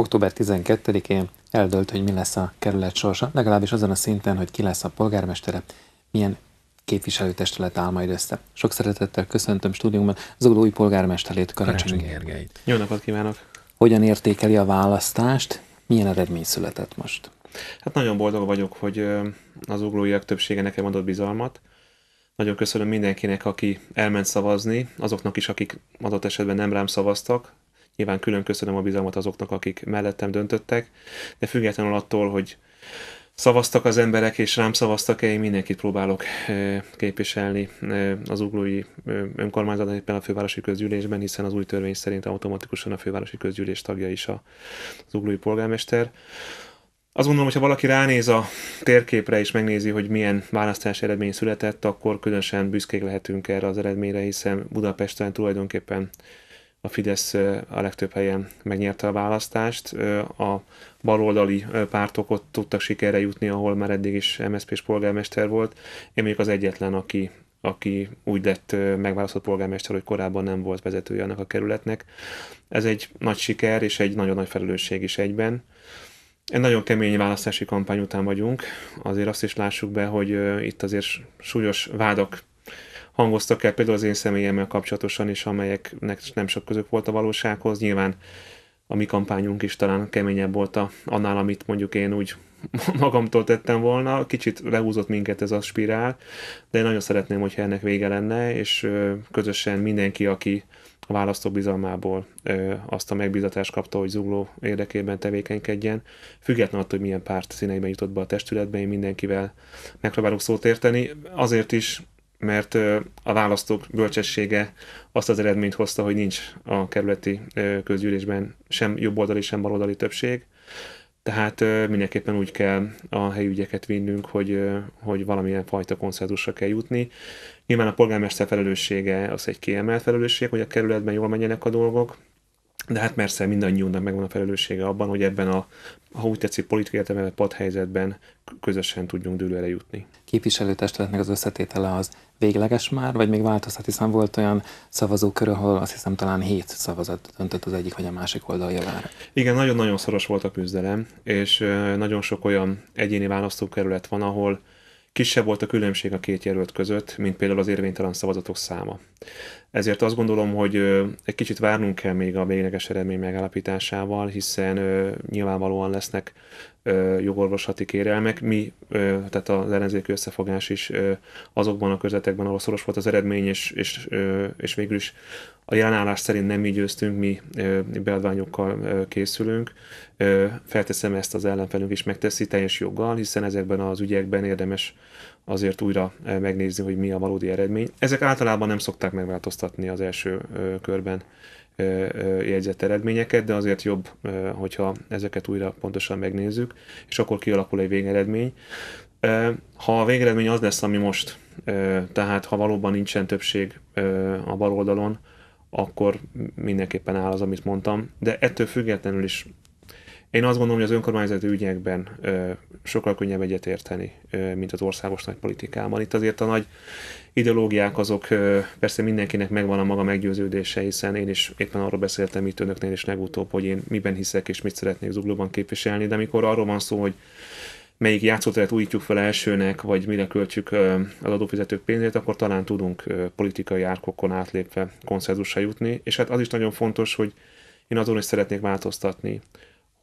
Október 12-én eldölt, hogy mi lesz a kerület sorsa, legalábbis azon a szinten, hogy ki lesz a polgármestere, milyen képviselőtestület áll majd össze. Sok szeretettel köszöntöm stúdiumban Zugló új polgármesterét, Karácsony Gergelyt. Jó napot kívánok! Hogyan értékeli a választást? Milyen eredmény született most? Hát nagyon boldog vagyok, hogy az uglóiak többsége nekem adott bizalmat. Nagyon köszönöm mindenkinek, aki elment szavazni, azoknak is, akik adott esetben nem rám szavaztak, Nyilván külön köszönöm a bizalmat azoknak, akik mellettem döntöttek, de függetlenül attól, hogy szavaztak az emberek, és rám szavaztak én mindenkit próbálok képviselni az uglói önkormányzat, éppen a fővárosi közgyűlésben, hiszen az új törvény szerint automatikusan a fővárosi közgyűlés tagja is az uglói polgármester. Azt gondolom, hogyha valaki ránéz a térképre és megnézi, hogy milyen választási eredmény született, akkor különösen büszkék lehetünk erre az eredményre, hiszen Budapesten tulajdonképpen a Fidesz a legtöbb helyen megnyerte a választást. A baloldali pártok ott tudtak sikerre jutni, ahol már eddig is MSZP-s polgármester volt. Én még az egyetlen, aki, aki úgy lett megválasztott polgármester, hogy korábban nem volt vezetője annak a kerületnek. Ez egy nagy siker és egy nagyon nagy felelősség is egyben. Egy nagyon kemény választási kampány után vagyunk, azért azt is lássuk be, hogy itt azért súlyos vádak hangoztak el például az én személyemmel kapcsolatosan is, amelyeknek nem sok közök volt a valósághoz. Nyilván a mi kampányunk is talán keményebb volt a, annál, amit mondjuk én úgy magamtól tettem volna. Kicsit lehúzott minket ez a spirál, de én nagyon szeretném, hogyha ennek vége lenne, és közösen mindenki, aki a választó bizalmából ö, azt a megbízatást kapta, hogy zugló érdekében tevékenykedjen. Független attól, hogy milyen párt színeiben jutott be a testületbe, én mindenkivel megpróbálok szót érteni. Azért is mert a választók bölcsessége azt az eredményt hozta, hogy nincs a kerületi közgyűlésben sem jobboldali, sem baloldali többség. Tehát mindenképpen úgy kell a helyi ügyeket vinnünk, hogy, hogy valamilyen fajta konszenzusra kell jutni. Nyilván a polgármester felelőssége az egy kiemelt felelősség, hogy a kerületben jól menjenek a dolgok, de hát persze mindannyiunknak megvan a felelőssége abban, hogy ebben a, ha úgy tetszik, politikai értelemben padhelyzetben közösen tudjunk dőlőre jutni. Képviselőtestületnek az összetétele az végleges már, vagy még változhat, hiszen volt olyan szavazókör, ahol azt hiszem talán hét szavazat döntött az egyik vagy a másik oldal javára. Igen, nagyon-nagyon szoros volt a küzdelem, és nagyon sok olyan egyéni választókerület van, ahol Kisebb volt a különbség a két jelölt között, mint például az érvénytelen szavazatok száma. Ezért azt gondolom, hogy egy kicsit várnunk kell még a végleges eredmény megállapításával, hiszen nyilvánvalóan lesznek jogorvoslati kérelmek. Mi, tehát az ellenzéki összefogás is azokban a körzetekben, ahol szoros volt az eredmény, és, és, és végül is a jelenállás szerint nem így győztünk, mi beadványokkal készülünk. Felteszem ezt az ellenfelünk is megteszi teljes joggal, hiszen ezekben az ügyekben érdemes azért újra megnézni, hogy mi a valódi eredmény. Ezek általában nem szokták megváltoztatni az első körben jegyzett eredményeket, de azért jobb, hogyha ezeket újra pontosan megnézzük, és akkor kialakul egy végeredmény. Ha a végeredmény az lesz, ami most, tehát ha valóban nincsen többség a bal oldalon, akkor mindenképpen áll az, amit mondtam, de ettől függetlenül is én azt gondolom, hogy az önkormányzati ügyekben ö, sokkal könnyebb egyetérteni, ö, mint az országos nagy politikában. Itt azért a nagy ideológiák azok ö, persze mindenkinek megvan a maga meggyőződése, hiszen én is éppen arról beszéltem itt önöknél is legutóbb, hogy én miben hiszek és mit szeretnék zuglóban képviselni, de amikor arról van szó, hogy melyik játszóteret újítjuk fel elsőnek, vagy mire költjük az adófizetők pénzét, akkor talán tudunk politikai árkokon átlépve konszenzusra jutni. És hát az is nagyon fontos, hogy én azon is szeretnék változtatni,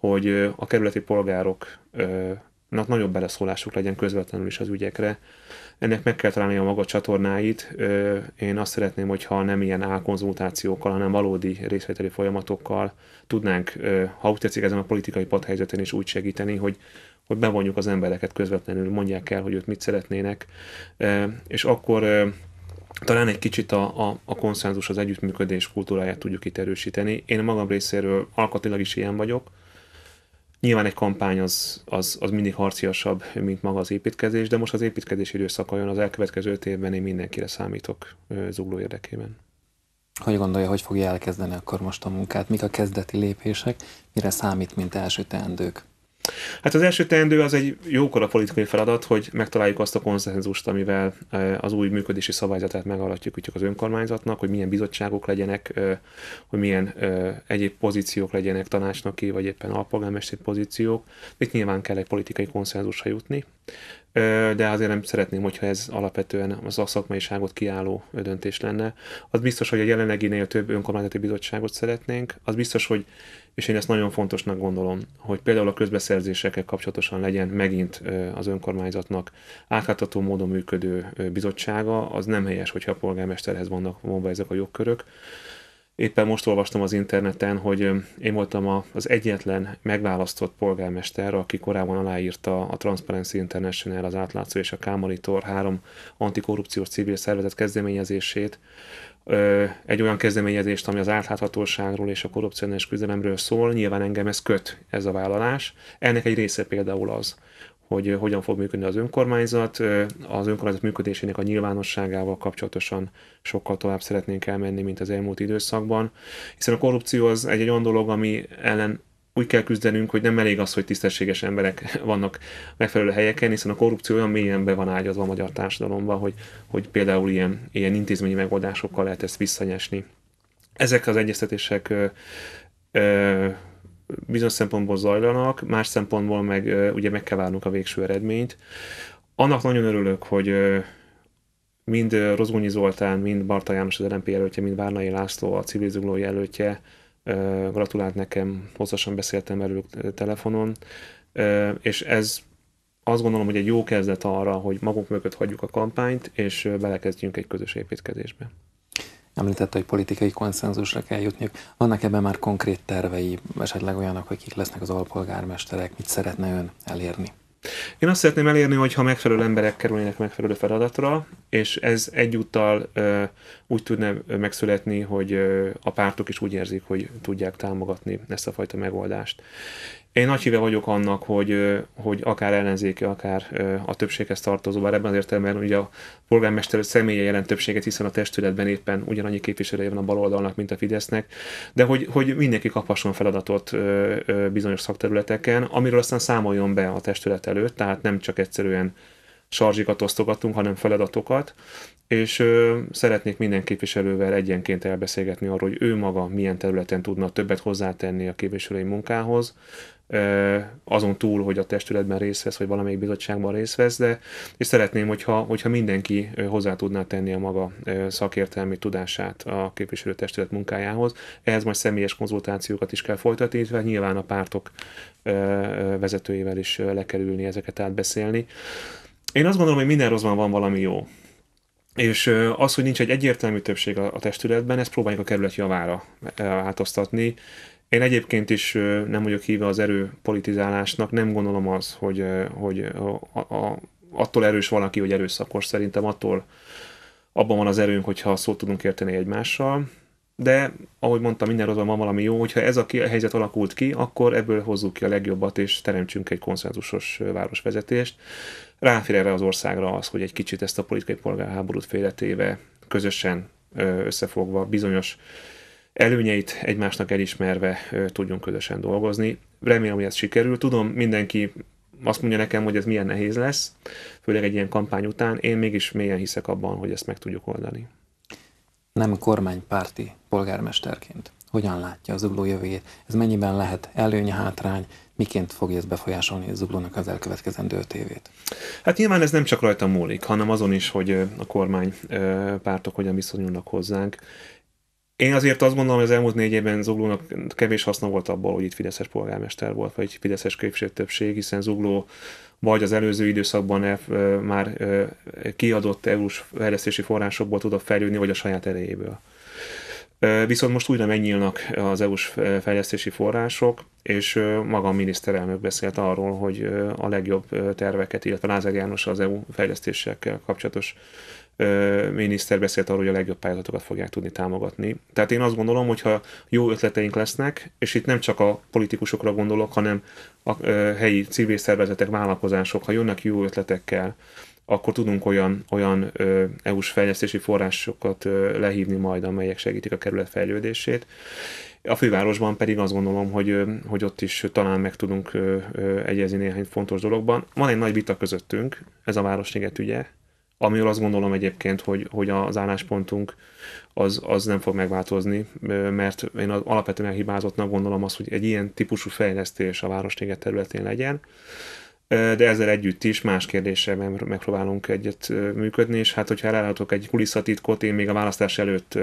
hogy a kerületi polgároknak nagyobb beleszólásuk legyen közvetlenül is az ügyekre. Ennek meg kell találni a maga csatornáit. Én azt szeretném, hogyha nem ilyen álkonzultációkkal, hanem valódi részvételi folyamatokkal tudnánk, ha úgy tetszik, ezen a politikai padhelyzeten is úgy segíteni, hogy, hogy bevonjuk az embereket közvetlenül, mondják el, hogy ők mit szeretnének, és akkor talán egy kicsit a, a, a konszenzus, az együttműködés kultúráját tudjuk itt erősíteni. Én magam részéről alkatilag is ilyen vagyok, Nyilván egy kampány az, az, az mindig harciasabb, mint maga az építkezés, de most az építkezés időszaka jön, az elkövetkező öt évben én mindenkire számítok zugló érdekében. Hogy gondolja, hogy fogja elkezdeni akkor most a munkát? Mik a kezdeti lépések? Mire számít, mint első teendők? Hát az első teendő az egy jókora politikai feladat, hogy megtaláljuk azt a konszenzust, amivel az új működési szabályzatát megalakítjuk az önkormányzatnak, hogy milyen bizottságok legyenek, hogy milyen egyéb pozíciók legyenek tanácsnoki, vagy éppen alpolgármesteri pozíciók. Itt nyilván kell egy politikai konszenzusra jutni de azért nem szeretném, hogyha ez alapvetően az a szakmaiságot kiálló döntés lenne. Az biztos, hogy a jelenleginél több önkormányzati bizottságot szeretnénk, az biztos, hogy és én ezt nagyon fontosnak gondolom, hogy például a közbeszerzésekkel kapcsolatosan legyen megint az önkormányzatnak átlátható módon működő bizottsága, az nem helyes, hogyha a polgármesterhez vannak vonva ezek a jogkörök, Éppen most olvastam az interneten, hogy én voltam az egyetlen megválasztott polgármester, aki korábban aláírta a Transparency International, az átlátszó és a Kámonitor három antikorrupciós civil szervezet kezdeményezését, egy olyan kezdeményezést, ami az átláthatóságról és a korrupciós küzdelemről szól. Nyilván engem ez köt, ez a vállalás. Ennek egy része például az, hogy eh, hogyan fog működni az önkormányzat. Eh, az önkormányzat működésének a nyilvánosságával kapcsolatosan sokkal tovább szeretnénk elmenni, mint az elmúlt időszakban. Hiszen a korrupció az egy, egy olyan dolog, ami ellen úgy kell küzdenünk, hogy nem elég az, hogy tisztességes emberek vannak megfelelő helyeken, hiszen a korrupció olyan mélyen be van ágyazva a magyar társadalomban, hogy, hogy például ilyen, ilyen intézményi megoldásokkal lehet ezt visszanyesni. Ezek az egyeztetések ö, ö, bizonyos szempontból zajlanak, más szempontból meg ugye meg kell várnunk a végső eredményt. Annak nagyon örülök, hogy mind Rozgonyi Zoltán, mind Barta János az LNP jelöltje, mind Várnai László a civil zugló jelöltje gratulált nekem, hosszasan beszéltem velük telefonon, és ez azt gondolom, hogy egy jó kezdet arra, hogy magunk mögött hagyjuk a kampányt, és belekezdjünk egy közös építkezésbe. Említette, hogy politikai konszenzusra kell jutniuk. Vannak ebben már konkrét tervei, esetleg olyanok, hogy kik lesznek az alpolgármesterek, mit szeretne ön elérni? Én azt szeretném elérni, hogy ha megfelelő emberek kerülnének megfelelő feladatra, és ez egyúttal ö, úgy tudna megszületni, hogy ö, a pártok is úgy érzik, hogy tudják támogatni ezt a fajta megoldást. Én nagy híve vagyok annak, hogy, hogy akár ellenzéki, akár a többséghez tartozó, bár ebben az értelemben ugye a polgármester személye jelent többséget, hiszen a testületben éppen ugyanannyi képviselője van a baloldalnak, mint a Fidesznek, de hogy, hogy mindenki kaphasson feladatot bizonyos szakterületeken, amiről aztán számoljon be a testület előtt, tehát nem csak egyszerűen sarzsikat osztogatunk, hanem feladatokat, és ö, szeretnék minden képviselővel egyenként elbeszélgetni arról, hogy ő maga milyen területen tudna többet hozzátenni a képviselői munkához, ö, azon túl, hogy a testületben részt vesz, vagy valamelyik bizottságban részt vesz, de és szeretném, hogyha, hogyha mindenki hozzá tudná tenni a maga szakértelmi tudását a képviselő testület munkájához. Ehhez majd személyes konzultációkat is kell folytatni, illetve nyilván a pártok ö, vezetőivel is lekerülni ezeket átbeszélni. Én azt gondolom, hogy minden rosszban van valami jó. És az, hogy nincs egy egyértelmű többség a, testületben, ezt próbáljuk a kerület javára változtatni. Én egyébként is nem vagyok híve az erő politizálásnak, nem gondolom az, hogy, hogy a, a, attól erős valaki, hogy erőszakos. Szerintem attól abban van az erőnk, hogyha szót tudunk érteni egymással, de ahogy mondtam, minden rosszban van valami jó, hogyha ez a, a helyzet alakult ki, akkor ebből hozzuk ki a legjobbat, és teremtsünk egy konszenzusos városvezetést. Ráfér erre az országra az, hogy egy kicsit ezt a politikai polgárháborút félretéve közösen összefogva bizonyos előnyeit egymásnak elismerve tudjunk közösen dolgozni. Remélem, hogy ez sikerül. Tudom, mindenki azt mondja nekem, hogy ez milyen nehéz lesz, főleg egy ilyen kampány után. Én mégis mélyen hiszek abban, hogy ezt meg tudjuk oldani nem kormánypárti polgármesterként hogyan látja a zugló jövőjét, ez mennyiben lehet előny, hátrány, miként fogja ez befolyásolni a zuglónak az elkövetkezendő öt évét? Hát nyilván ez nem csak rajta múlik, hanem azon is, hogy a kormány pártok hogyan viszonyulnak hozzánk, én azért azt gondolom, hogy az elmúlt négy évben Zuglónak kevés haszna volt abból, hogy itt Fideszes polgármester volt, vagy Fideszes képviselő többség, hiszen Zugló vagy az előző időszakban el, már kiadott EU-s fejlesztési forrásokból tudott fejlődni, vagy a saját erejéből. Viszont most újra megnyílnak az EU-s fejlesztési források, és maga a miniszterelnök beszélt arról, hogy a legjobb terveket, illetve Lázár János az EU fejlesztésekkel kapcsolatos miniszter beszélt arról, hogy a legjobb pályázatokat fogják tudni támogatni. Tehát én azt gondolom, hogy ha jó ötleteink lesznek, és itt nem csak a politikusokra gondolok, hanem a helyi civil szervezetek, vállalkozások, ha jönnek jó ötletekkel, akkor tudunk olyan, olyan EU-s fejlesztési forrásokat lehívni majd, amelyek segítik a kerület fejlődését. A fővárosban pedig azt gondolom, hogy, hogy ott is talán meg tudunk egyezni néhány fontos dologban. Van egy nagy vita közöttünk, ez a Városliget ügye, amiről azt gondolom egyébként, hogy, hogy az álláspontunk az, az nem fog megváltozni, mert én az alapvetően hibázottnak gondolom azt, hogy egy ilyen típusú fejlesztés a Városliget területén legyen, de ezzel együtt is más kérdéssel megpróbálunk egyet működni, és hát hogyha elállhatok egy kulisszatitkot, én még a választás előtt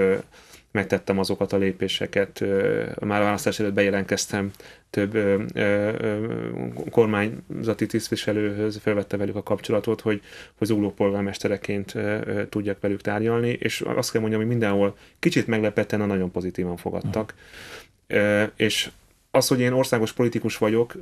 megtettem azokat a lépéseket, már a választás előtt bejelentkeztem több ö, ö, kormányzati tisztviselőhöz, felvette velük a kapcsolatot, hogy, hogy úló polgármestereként ö, tudjak velük tárgyalni, és azt kell mondjam, hogy mindenhol kicsit meglepetten, nagyon pozitívan fogadtak. Mm. És az, hogy én országos politikus vagyok,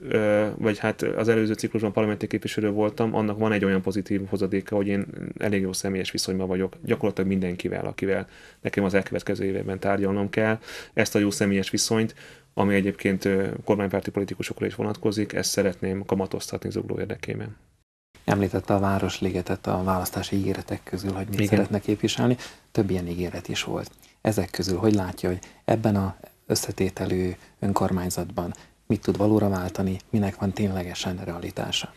vagy hát az előző ciklusban parlamenti képviselő voltam, annak van egy olyan pozitív hozadéka, hogy én elég jó személyes viszonyban vagyok, gyakorlatilag mindenkivel, akivel nekem az elkövetkező években tárgyalnom kell. Ezt a jó személyes viszonyt, ami egyébként kormánypárti politikusokra is vonatkozik, ezt szeretném kamatoztatni zugló érdekében. Említette a Városligetet a választási ígéretek közül, hogy mit Igen. szeretne képviselni. Több ilyen ígéret is volt. Ezek közül hogy látja, hogy ebben a összetételű önkormányzatban mit tud valóra váltani, minek van ténylegesen realitása.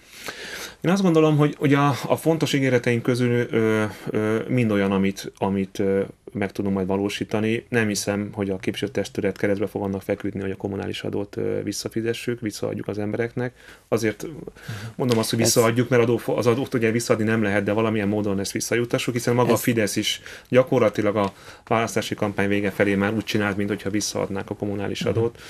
Én azt gondolom, hogy hogy a, a fontos ígéreteink közül ö, ö, mind olyan, amit, amit ö, meg tudunk majd valósítani. Nem hiszem, hogy a képviselőtestület keresztbe fog annak feküdni, hogy a kommunális adót ö, visszafizessük, visszaadjuk az embereknek. Azért mondom azt, hogy visszaadjuk, mert adó, az adót ugye visszaadni nem lehet, de valamilyen módon ezt visszajutassuk, hiszen maga ez... a Fidesz is gyakorlatilag a választási kampány vége felé már úgy csinált, mintha visszaadnák a kommunális adót.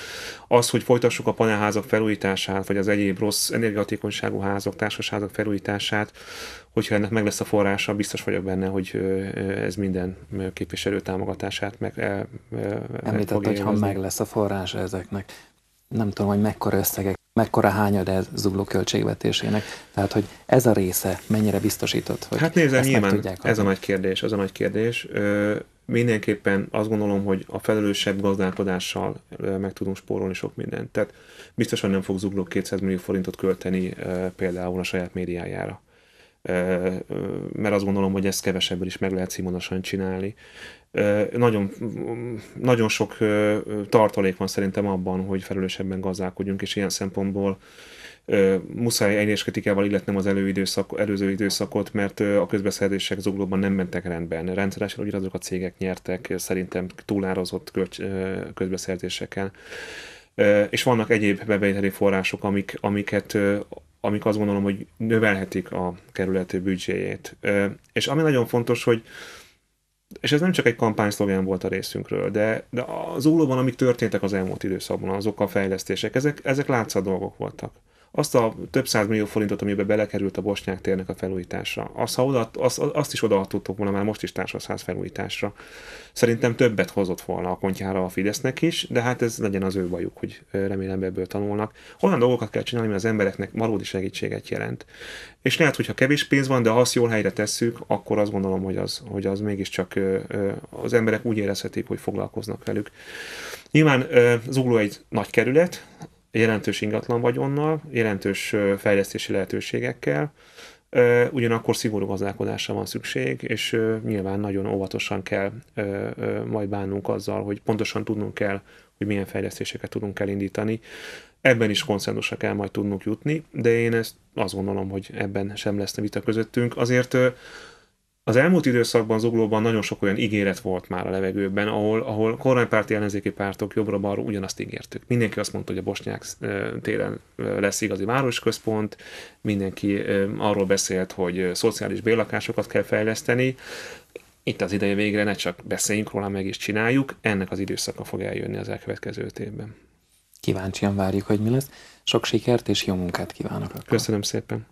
Az, hogy folytassuk a a panelházak felújítását, vagy az egyéb rossz energiahatékonyságú házak, társasházak felújítását, hogyha ennek meg lesz a forrása, biztos vagyok benne, hogy ez minden képviselő támogatását meg el, el Említett, hogy ha meg lesz a forrása ezeknek. Nem tudom, hogy mekkora összegek mekkora hányad ez zugló költségvetésének? Tehát, hogy ez a része mennyire biztosított, hogy Hát nézze, nyilván ez a nagy kérdés, ez a nagy kérdés. Ö, mindenképpen azt gondolom, hogy a felelősebb gazdálkodással ö, meg tudunk spórolni sok mindent. Tehát biztosan nem fog zugló 200 millió forintot költeni ö, például a saját médiájára. Ö, ö, mert azt gondolom, hogy ezt kevesebből is meg lehet színvonalasan csinálni nagyon, nagyon sok tartalék van szerintem abban, hogy felelősebben gazdálkodjunk, és ilyen szempontból muszáj egyes kritikával illetnem az előidőszak, előző időszakot, mert a közbeszerzések zuglóban nem mentek rendben. Rendszeresen ugyanazok a cégek nyertek, szerintem túlározott közbeszerzéseken. És vannak egyéb bevételi források, amik, amiket, amik azt gondolom, hogy növelhetik a kerületi büdzséjét. És ami nagyon fontos, hogy és ez nem csak egy szlogán volt a részünkről, de, de az úlóban, amik történtek az elmúlt időszakban, azok a fejlesztések, ezek, ezek látszat dolgok voltak azt a több millió forintot, amiben belekerült a Bosnyák térnek a felújításra, azt, ha oda, azt, azt is odaadtuk volna már most is társasház felújításra. Szerintem többet hozott volna a kontjára a Fidesznek is, de hát ez legyen az ő bajuk, hogy remélem ebből tanulnak. Olyan dolgokat kell csinálni, ami az embereknek valódi segítséget jelent. És lehet, hogyha kevés pénz van, de ha azt jól helyre tesszük, akkor azt gondolom, hogy az, hogy az mégiscsak az emberek úgy érezhetik, hogy foglalkoznak velük. Nyilván Zugló egy nagy kerület, jelentős ingatlan vagyonnal, jelentős fejlesztési lehetőségekkel, ugyanakkor szigorú gazdálkodásra van szükség, és nyilván nagyon óvatosan kell majd bánnunk azzal, hogy pontosan tudnunk kell, hogy milyen fejlesztéseket tudunk elindítani. Ebben is konszenzusra kell majd tudnunk jutni, de én ezt azt gondolom, hogy ebben sem lesz vita közöttünk. Azért az elmúlt időszakban Zuglóban nagyon sok olyan ígéret volt már a levegőben, ahol, ahol kormánypárti ellenzéki pártok jobbra-balra ugyanazt ígértük. Mindenki azt mondta, hogy a bosnyák télen lesz igazi városközpont, mindenki arról beszélt, hogy szociális bérlakásokat kell fejleszteni. Itt az ideje végre, ne csak beszéljünk róla, meg is csináljuk, ennek az időszaka fog eljönni az elkövetkező évben. Kíváncsian várjuk, hogy mi lesz. Sok sikert és jó munkát kívánok! Akkor. Köszönöm szépen!